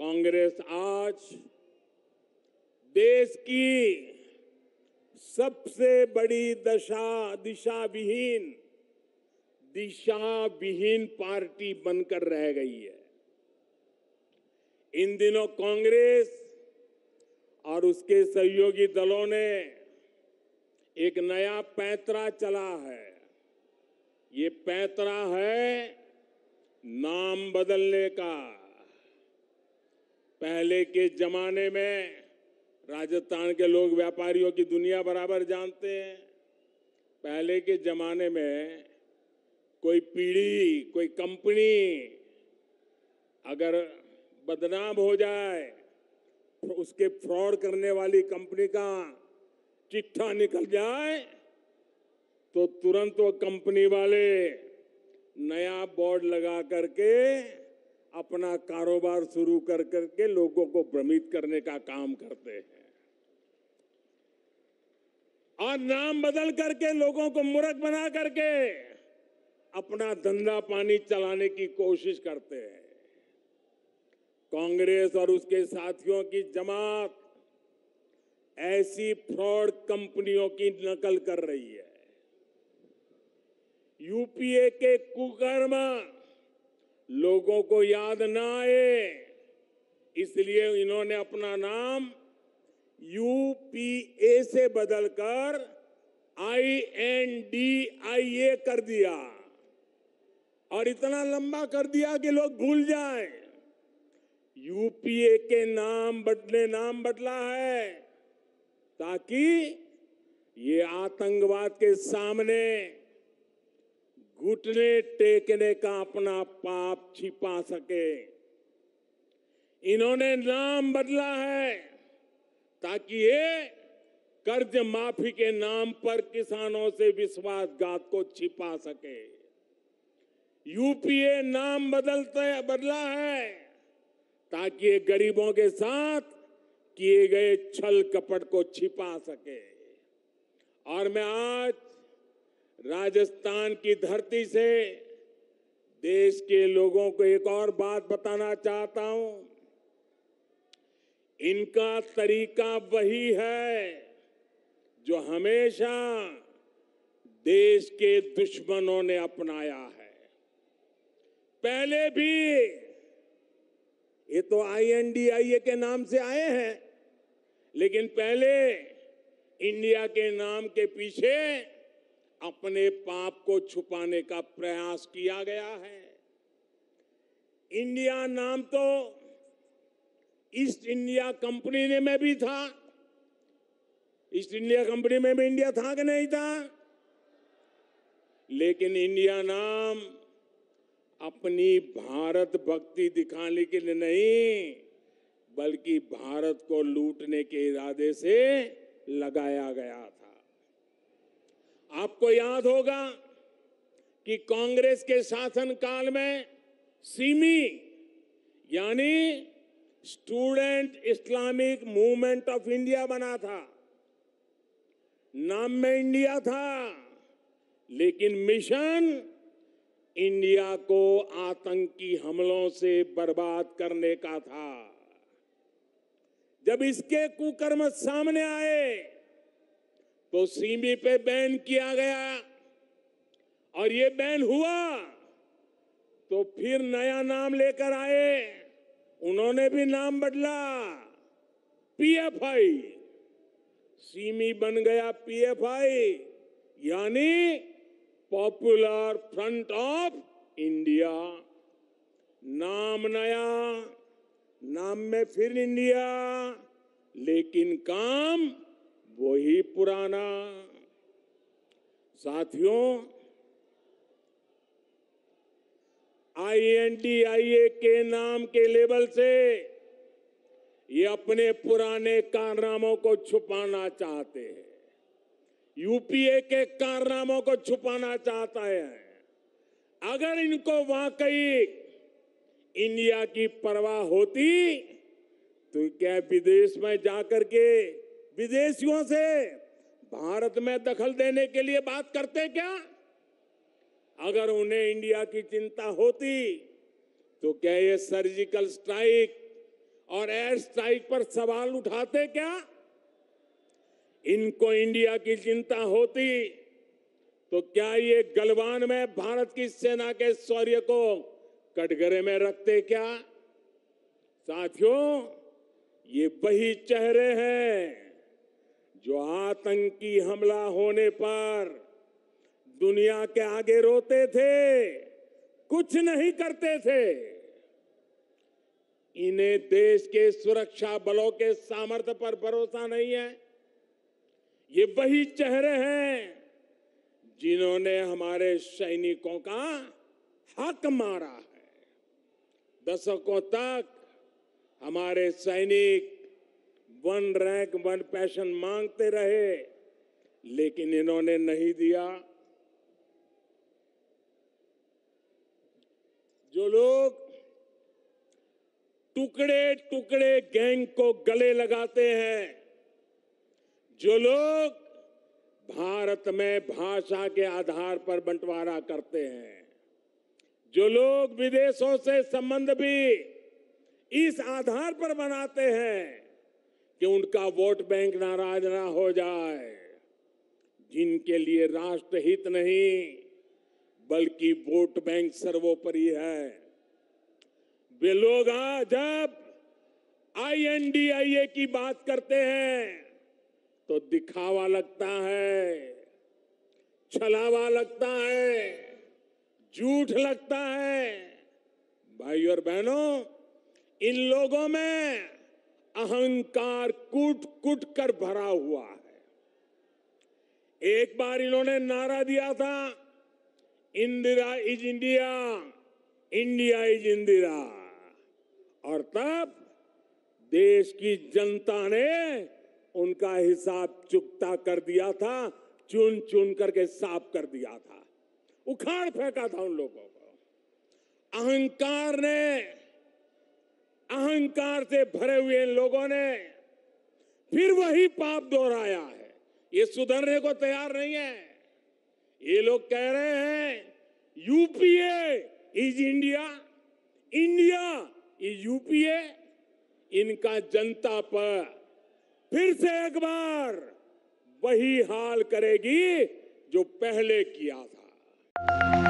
कांग्रेस आज देश की सबसे बड़ी दशा दिशा विहीन दिशा विहीन पार्टी बनकर रह गई है इन दिनों कांग्रेस और उसके सहयोगी दलों ने एक नया पैतरा चला है ये पैतरा है नाम बदलने का पहले के जमाने में राजस्थान के लोग व्यापारियों की दुनिया बराबर जानते हैं पहले के जमाने में कोई पीढ़ी कोई कंपनी अगर बदनाम हो जाए तो उसके फ्रॉड करने वाली कंपनी का चिट्ठा निकल जाए तो तुरंत वो कंपनी वाले नया बोर्ड लगा करके अपना कारोबार शुरू कर करके लोगों को भ्रमित करने का काम करते हैं और नाम बदल करके लोगों को मूर्ख बना करके अपना धंधा पानी चलाने की कोशिश करते हैं कांग्रेस और उसके साथियों की जमात ऐसी फ्रॉड कंपनियों की नकल कर रही है यूपीए के कुकर्मा लोगों को याद ना आए इसलिए इन्होंने अपना नाम यूपीए से बदलकर आई एन डी आई ए कर दिया और इतना लंबा कर दिया कि लोग भूल जाएं यूपीए के नाम बदले नाम बदला है ताकि ये आतंकवाद के सामने घुटने टेकने का अपना पाप छिपा सके इन्होंने नाम बदला है ताकि ये कर्ज माफी के नाम पर किसानों से विश्वासघात को छिपा सके यूपीए नाम बदलते बदला है ताकि ये गरीबों के साथ किए गए छल कपट को छिपा सके और मैं आज राजस्थान की धरती से देश के लोगों को एक और बात बताना चाहता हूं इनका तरीका वही है जो हमेशा देश के दुश्मनों ने अपनाया है पहले भी ये तो आईएनडीआईए के नाम से आए हैं लेकिन पहले इंडिया के नाम के पीछे अपने पाप को छुपाने का प्रयास किया गया है इंडिया नाम तो ईस्ट इंडिया कंपनी ने में भी था ईस्ट इंडिया कंपनी में भी इंडिया था कि नहीं था लेकिन इंडिया नाम अपनी भारत भक्ति दिखाने के लिए नहीं बल्कि भारत को लूटने के इरादे से लगाया गया था आपको याद होगा कि कांग्रेस के शासन काल में सीमी यानी student Islamic movement of India बना था नाम में इंडिया था लेकिन मिशन इंडिया को आतंकी हमलों से बर्बाद करने का था जब इसके कुकर्म सामने आए को तो सीमी पे बैन किया गया और ये बैन हुआ तो फिर नया नाम लेकर आए उन्होंने भी नाम बदला पीएफआई सीमी बन गया पीएफआई यानी पॉपुलर फ्रंट ऑफ इंडिया नाम नया नाम में फिर इंडिया लेकिन काम वो ही पुराना साथियों ए के नाम के लेबल से ये अपने पुराने कारनामों को छुपाना चाहते हैं यूपीए के कारनामों को छुपाना चाहता है अगर इनको वाकई इंडिया की परवाह होती तो क्या विदेश में जाकर के विदेशियों से भारत में दखल देने के लिए बात करते क्या अगर उन्हें इंडिया की चिंता होती तो क्या ये सर्जिकल स्ट्राइक और एयर स्ट्राइक पर सवाल उठाते क्या इनको इंडिया की चिंता होती तो क्या ये गलवान में भारत की सेना के शौर्य को कटघरे में रखते क्या साथियों ये वही चेहरे हैं जो आतंकी हमला होने पर दुनिया के आगे रोते थे कुछ नहीं करते थे इन्हें देश के सुरक्षा बलों के सामर्थ्य पर भरोसा नहीं है ये वही चेहरे हैं जिन्होंने हमारे सैनिकों का हक मारा है दशकों तक हमारे सैनिक वन रैंक वन पैशन मांगते रहे लेकिन इन्होंने नहीं दिया जो लोग टुकड़े टुकड़े गैंग को गले लगाते हैं जो लोग भारत में भाषा के आधार पर बंटवारा करते हैं जो लोग विदेशों से संबंध भी इस आधार पर बनाते हैं कि उनका वोट बैंक नाराज ना हो जाए जिनके लिए राष्ट्र हित नहीं बल्कि वोट बैंक सर्वोपरि है वे लोग जब आईएनडीआईए की बात करते हैं तो दिखावा लगता है छलावा लगता है झूठ लगता है भाई और बहनों इन लोगों में अहंकार कूट कूट कर भरा हुआ है एक बार इन्होंने नारा दिया था Indira is India India is Indira और तब देश की जनता ने उनका हिसाब चुकता कर दिया था चुन चुन करके साफ कर दिया था उखाड़ फेंका था उन लोगों को अहंकार ने अहंकार से भरे हुए इन लोगों ने फिर वही पाप दोहराया है ये सुधरने को तैयार नहीं है ये लोग कह रहे हैं UPA is India India is UPA इनका जनता पर फिर से एक बार वही हाल करेगी जो पहले किया था